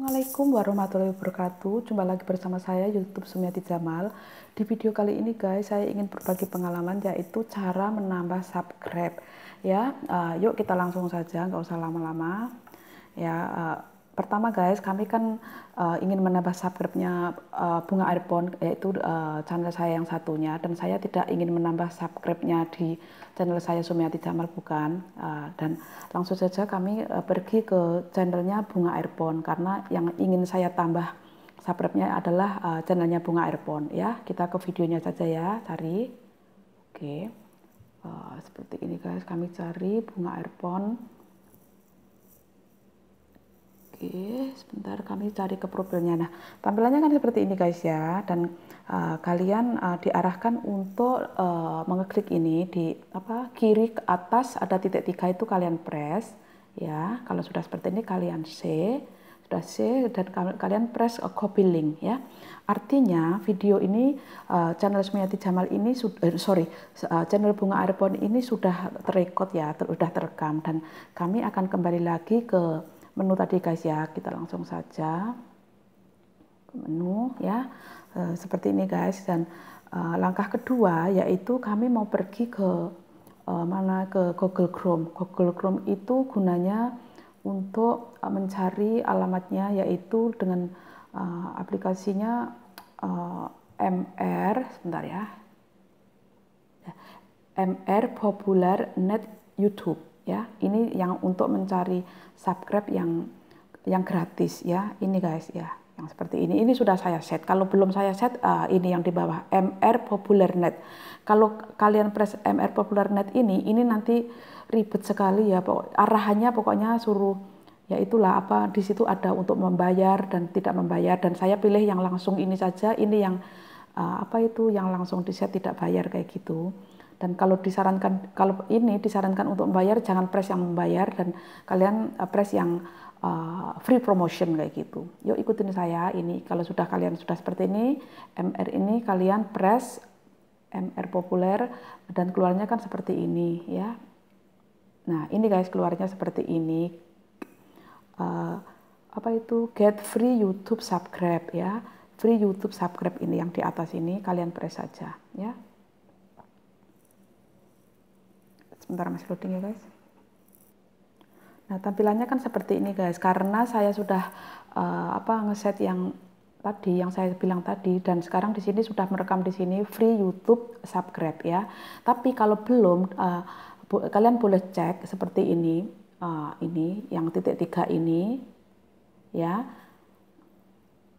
Assalamualaikum warahmatullahi wabarakatuh Jumpa lagi bersama saya Youtube Sumiati Jamal Di video kali ini guys saya ingin berbagi pengalaman yaitu cara menambah subscribe Ya uh, yuk kita langsung saja nggak usah lama-lama Ya eh, Pertama guys, kami kan uh, ingin menambah subscribe-nya uh, eh, Bunga airpon yaitu uh, channel saya yang satunya. Dan saya tidak ingin menambah subscribe-nya di channel saya Sumiati Jamal, bukan. Uh, dan langsung saja kami uh, pergi ke channelnya Bunga airpon karena yang ingin saya tambah subscribe-nya adalah uh, channelnya Bunga airpon Ya, kita ke videonya saja ya, cari. Oke, okay. uh, seperti ini guys, kami cari Bunga airpon lagi sebentar kami cari ke profilnya nah tampilannya kan seperti ini guys ya dan uh, kalian uh, diarahkan untuk uh, mengeklik ini di apa kiri ke atas ada titik tiga itu kalian press ya kalau sudah seperti ini kalian save sudah save dan kalian press copy link ya. Artinya video ini uh, channel Sumiati Jamal ini sudah uh, sorry uh, channel Bunga Airborne ini sudah terrecord ya, sudah terekam dan kami akan kembali lagi ke menu tadi guys ya kita langsung saja ke menu ya e, seperti ini guys dan e, langkah kedua yaitu kami mau pergi ke e, mana ke Google Chrome Google Chrome itu gunanya untuk mencari alamatnya yaitu dengan e, aplikasinya e, MR sebentar ya, ya MR Popular Net YouTube ya. Ini yang untuk mencari subscribe yang yang gratis ya. Ini guys ya, yang seperti ini. Ini sudah saya set. Kalau belum saya set uh, ini yang di bawah MR Popular Net Kalau kalian press MR Popular Net ini, ini nanti ribet sekali ya. Pokok, arahannya pokoknya suruh ya itulah apa di situ ada untuk membayar dan tidak membayar dan saya pilih yang langsung ini saja ini yang uh, apa itu yang langsung di set tidak bayar kayak gitu dan kalau disarankan kalau ini disarankan untuk membayar jangan press yang membayar dan kalian eh, press yang uh, free promotion kayak gitu. Yuk ikutin saya ini kalau sudah kalian sudah seperti ini MR ini kalian press MR populer dan keluarnya kan seperti ini ya. Nah ini guys keluarnya seperti ini. Uh, apa itu get free YouTube subscribe ya free YouTube subscribe ini yang di atas ini kalian press saja ya sebentar masih loading ya guys. Nah tampilannya kan seperti ini guys, karena saya sudah uh, apa ngeset yang tadi yang saya bilang tadi dan sekarang di sini sudah merekam di sini free YouTube subscribe ya. Tapi kalau belum uh, eh, bu kalian boleh cek seperti ini uh, ini yang titik tiga ini ya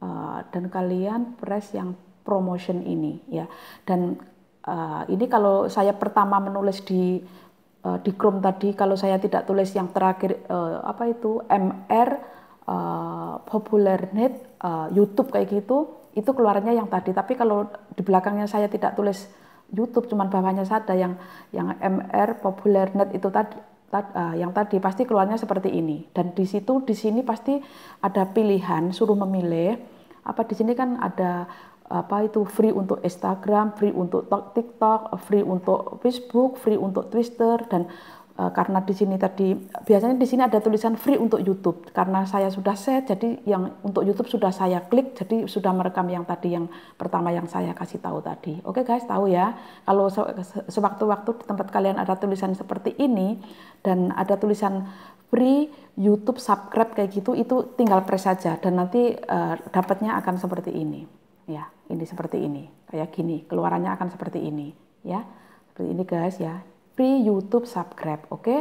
uh, dan kalian press yang promotion ini ya dan uh, ini kalau saya pertama menulis di uh, di Chrome tadi kalau saya tidak tulis yang terakhir uh, apa itu MR uh, eh, populernet uh, YouTube kayak gitu itu keluarnya yang tadi tapi kalau di belakangnya saya tidak tulis YouTube cuman bawahnya saja yang yang MR populernet itu tadi tad, uh, yang tadi pasti keluarnya seperti ini dan di situ di sini pasti ada pilihan suruh memilih apa di sini kan ada apa itu free untuk Instagram, free untuk TikTok, free untuk Facebook, free untuk Twitter dan uh, karena di sini tadi biasanya di sini ada tulisan free untuk YouTube karena saya sudah set jadi yang untuk YouTube sudah saya klik jadi sudah merekam yang tadi yang pertama yang saya kasih tahu tadi. Oke guys, tahu ya. Kalau sewaktu-waktu di tempat kalian ada tulisan seperti ini dan ada tulisan free YouTube subscribe kayak gitu itu tinggal press saja dan nanti uh, dapatnya akan seperti ini ya ini seperti ini kayak gini keluarannya akan seperti ini ya seperti ini guys ya free YouTube subscribe oke okay?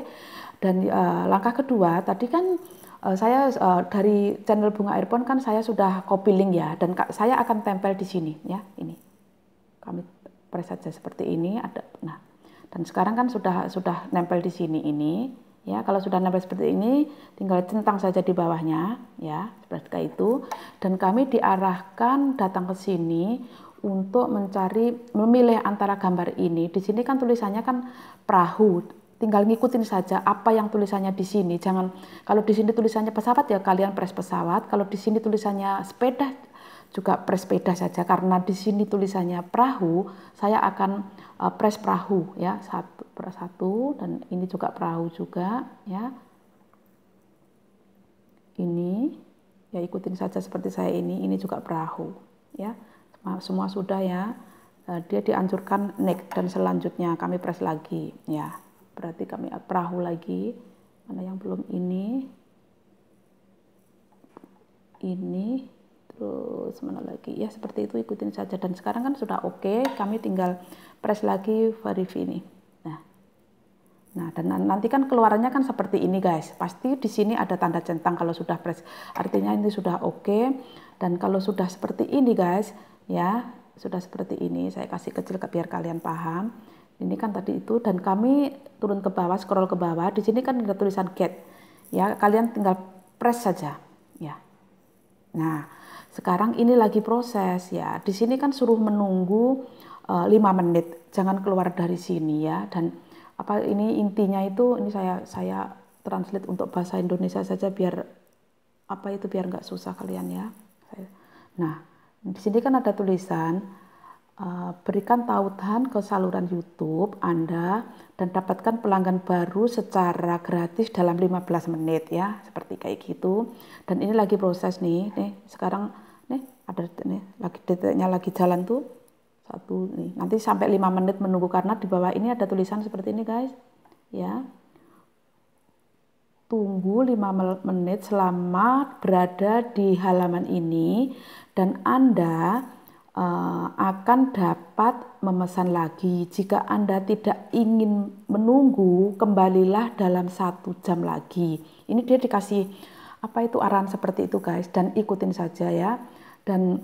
dan uh, langkah kedua tadi kan uh, saya uh, dari channel bunga earphone kan saya sudah copy link ya dan saya akan tempel di sini ya ini kami press saja seperti ini ada nah dan sekarang kan sudah sudah nempel di sini ini Ya, kalau sudah nempel seperti ini, tinggal centang saja di bawahnya, ya, seperti itu. Dan kami diarahkan datang ke sini untuk mencari memilih antara gambar ini. Di sini kan tulisannya kan perahu. Tinggal ngikutin saja apa yang tulisannya di sini. Jangan kalau di sini tulisannya pesawat ya kalian press pesawat, kalau di sini tulisannya sepeda juga press sepeda saja karena di sini tulisannya perahu, saya akan Eh, pres perahu ya satu per satu dan ini juga perahu juga ya ini ya ikutin saja seperti saya ini ini juga perahu ya semua sudah ya eh, dia dianjurkan next dan selanjutnya kami press lagi ya berarti kami perahu lagi mana yang belum ini ini terus mana lagi ya seperti itu ikutin saja dan sekarang kan sudah oke okay, kami tinggal press lagi varif ini nah nah dan nanti kan keluarannya kan seperti ini guys pasti di sini ada tanda centang kalau sudah press artinya ini sudah oke okay. dan kalau sudah seperti ini guys ya sudah seperti ini saya kasih kecil ke biar kalian paham ini kan tadi itu dan kami turun ke bawah scroll ke bawah di sini kan ada tulisan get ya kalian tinggal press saja ya nah sekarang ini lagi proses ya. Di sini kan suruh menunggu eh, lima menit. Jangan keluar dari sini ya. Dan apa ini intinya itu ini saya saya translate untuk bahasa Indonesia saja biar apa itu biar nggak susah kalian ya. Nah, di sini kan ada tulisan Eh, berikan tautan ke saluran YouTube Anda dan dapatkan pelanggan baru secara gratis dalam 15 menit ya, seperti kayak gitu. Dan ini lagi proses nih, nih sekarang nih ada nih lagi detiknya lagi jalan tuh. Satu nih. Nanti sampai 5 menit menunggu karena di bawah ini ada tulisan seperti ini, guys. Ya. Tunggu 5 menit selama berada di halaman ini dan Anda Eh, akan dapat memesan lagi. Jika Anda tidak ingin menunggu, kembalilah dalam satu jam lagi. Ini dia dikasih apa itu arahan seperti itu guys dan ikutin saja ya. Dan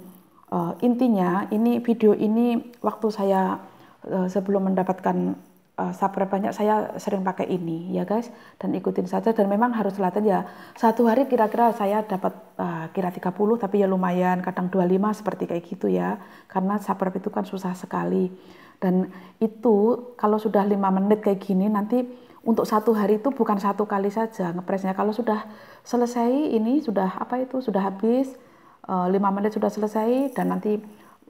uh, intinya ini video ini waktu saya uh, sebelum mendapatkan uh, banyak saya sering pakai ini ya guys dan ikutin saja dan memang harus latihan ya satu hari kira-kira saya dapat uh, kira 30 tapi ya lumayan kadang 25 seperti kayak gitu ya karena sabar itu kan susah sekali dan itu kalau sudah lima menit kayak gini nanti untuk satu hari itu bukan satu kali saja ngepresnya kalau sudah selesai ini sudah apa itu sudah habis eh, lima menit sudah selesai dan nanti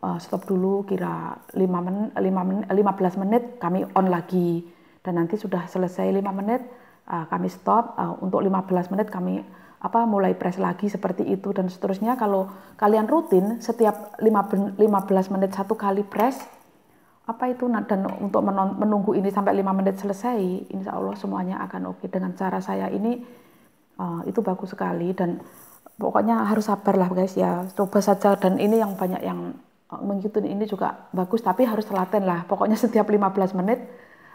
Eh, stop dulu kira 5 men, 5 men, 15 menit kami on lagi dan nanti sudah selesai 5 menit eh, kami stop uh, untuk 15 menit kami apa mulai press lagi seperti itu dan seterusnya kalau kalian rutin setiap 5, 15 menit satu kali press apa itu nah, dan untuk menunggu ini sampai 5 menit selesai insya Allah semuanya akan oke okay. dengan cara saya ini itu bagus sekali dan pokoknya harus sabar lah guys ya coba saja dan ini yang banyak yang Oh, mengikuti ini juga bagus tapi harus telaten lah pokoknya setiap 15 menit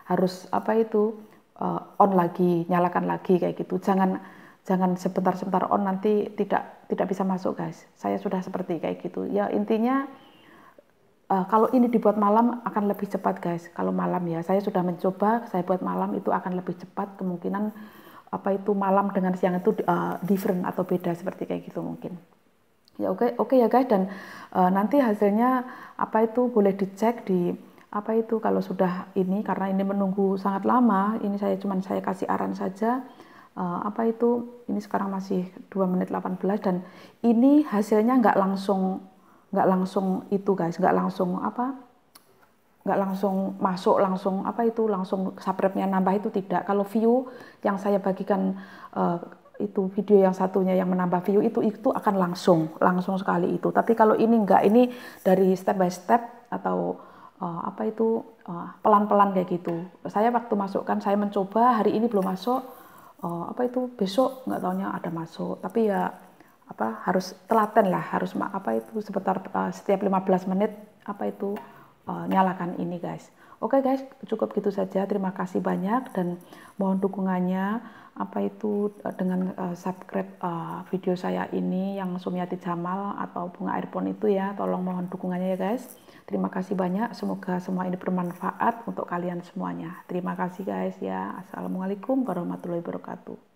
harus apa itu uh, on lagi nyalakan lagi kayak gitu jangan jangan sebentar-sebentar on nanti tidak tidak bisa masuk guys saya sudah seperti kayak gitu ya intinya uh, kalau ini dibuat malam akan lebih cepat guys kalau malam ya saya sudah mencoba saya buat malam itu akan lebih cepat kemungkinan apa itu malam dengan siang itu uh, different atau beda seperti kayak gitu mungkin ya oke okay, oke okay ya guys dan uh, nanti hasilnya apa itu boleh dicek di apa itu kalau sudah ini karena ini menunggu sangat lama ini saya cuman saya kasih aran saja uh, apa itu ini sekarang masih 2 menit 18 dan ini hasilnya nggak langsung nggak langsung itu guys nggak langsung apa nggak langsung masuk langsung apa itu langsung subscribe-nya nambah itu tidak kalau view yang saya bagikan uh, itu video yang satunya yang menambah view itu itu akan langsung langsung sekali itu tapi kalau ini enggak ini dari step by step atau uh, apa itu pelan eh, pelan-pelan kayak gitu saya waktu masukkan saya mencoba hari ini belum masuk uh, apa itu besok nggak tahunya ada masuk tapi ya apa harus telaten lah harus apa itu sebentar uh, setiap 15 menit apa itu uh, nyalakan ini guys Oke okay guys, cukup gitu saja. Terima kasih banyak dan mohon dukungannya apa itu eh, dengan eh, subscribe eh, video saya ini yang Sumiati Jamal atau Bunga Airpon itu ya. Tolong mohon dukungannya ya guys. Terima kasih banyak. Semoga semua ini bermanfaat untuk kalian semuanya. Terima kasih guys ya. Assalamualaikum warahmatullahi wabarakatuh.